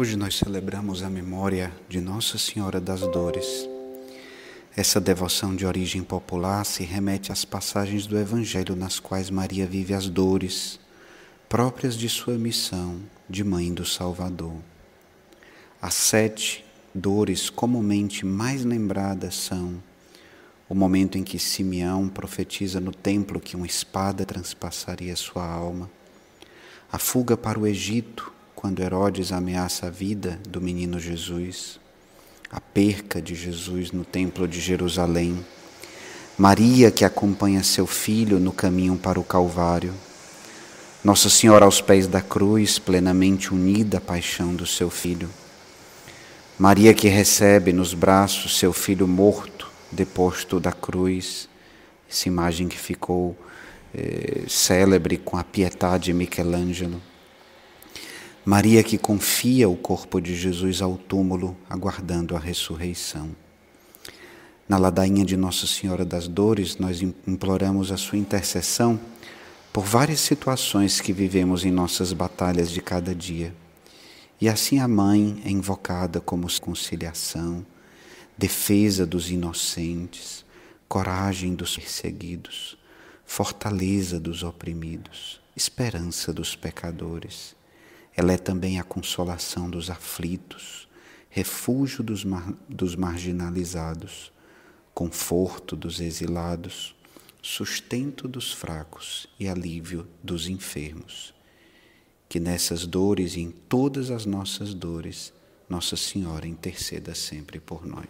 Hoje nós celebramos a memória de Nossa Senhora das Dores. Essa devoção de origem popular se remete às passagens do Evangelho nas quais Maria vive as dores próprias de sua missão de Mãe do Salvador. As sete dores comumente mais lembradas são o momento em que Simeão profetiza no templo que uma espada transpassaria sua alma, a fuga para o Egito quando Herodes ameaça a vida do menino Jesus, a perca de Jesus no Templo de Jerusalém, Maria que acompanha seu filho no caminho para o Calvário, Nossa Senhora aos pés da cruz, plenamente unida à paixão do seu filho, Maria que recebe nos braços seu filho morto, deposto da cruz, essa imagem que ficou eh, célebre com a piedade de Michelangelo. Maria que confia o corpo de Jesus ao túmulo, aguardando a ressurreição. Na ladainha de Nossa Senhora das Dores, nós imploramos a sua intercessão por várias situações que vivemos em nossas batalhas de cada dia. E assim a Mãe é invocada como conciliação, defesa dos inocentes, coragem dos perseguidos, fortaleza dos oprimidos, esperança dos pecadores. Ela é também a consolação dos aflitos, refúgio dos, mar, dos marginalizados, conforto dos exilados, sustento dos fracos e alívio dos enfermos. Que nessas dores e em todas as nossas dores, Nossa Senhora interceda sempre por nós.